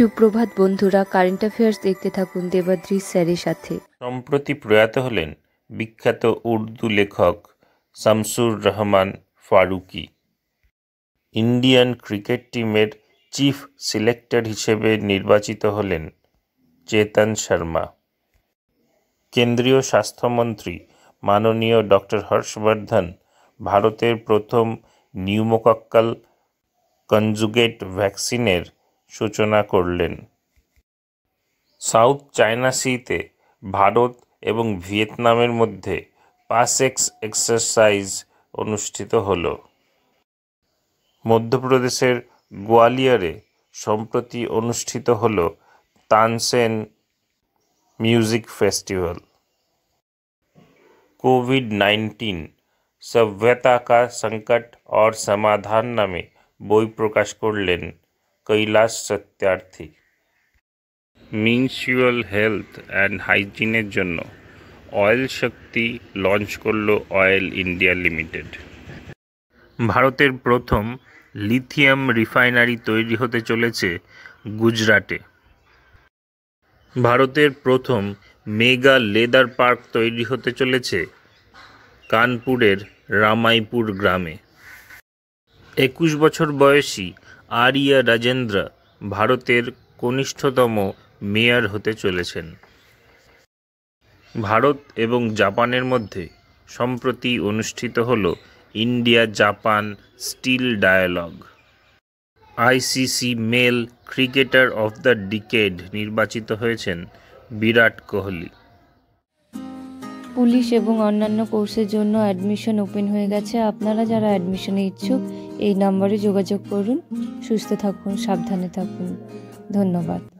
সুপ্রভাত বন্ধুরা current affairs দেখতে থাকুন দেবাদ্রি স্যারের সাথে সম্প্রতি প্রয়াত হলেন বিখ্যাত উর্দু লেখক শামসুর রহমান ফারুকি ইন্ডিয়ান ক্রিকেট টিমের চিফ সিলেক্টর হিসেবে নির্বাচিত হলেন চেতন শর্মা কেন্দ্রীয় স্বাস্থ্যমন্ত্রী মাননীয় ডক্টর হর্ষবর্ধন ভারতের প্রথম নিউমোকক্কাল কনজুগেট ভ্যাকসিনের সূচনা করলেন সাউথ চায়না সিতে ভারত এবং ভিয়েতনামের মধ্যে পাসেক্স এক্সারসাইজ অনুষ্ঠিত হল মধ্যপ্রদেশের গোয়ালিয়রে সম্প্রতি অনুষ্ঠিত হল Tansen music festival covid nineteen সভ্যতা কা সংকট অর সমাধান নামে বই প্রকাশ করলেন Kailash Satyarthi menstrual health and হাইজিনের জন্য অয়েল শক্তি লঞ্চ করল অয়েল ইন্ডিয়া লিমিটেড ভারতের প্রথম লিথিয়াম রিফাইনারি তৈরি হতে চলেছে গুজরাটে ভারতের প্রথম মেগা লেদার পার্ক তৈরি হতে চলেছে কানপুরের রামাইপুর গ্রামে একুশ বছর বয়সী আরিয়া রাজেন্দ্র ভারতের কনিষ্ঠতম মেয়র হতে চলেছেন ভারত এবং জাপানের মধ্যে সম্প্রতি অনুষ্ঠিত হল India Japan steel dialogue ICC male cricketer of the decade নির্বাচিত হয়েছেন বিরাট কোহলি পুলিশ এবং অন্যান্য কোর্সের জন্য অ্যাডমিশন ওপেন হয়ে গেছে আপনারা যারা অ্যাডমিশনে ইচ্ছুক এই নম্বরে যোগাযোগ করুন সুস্থ থাকুন সাবধানে থাকুন ধন্যবাদ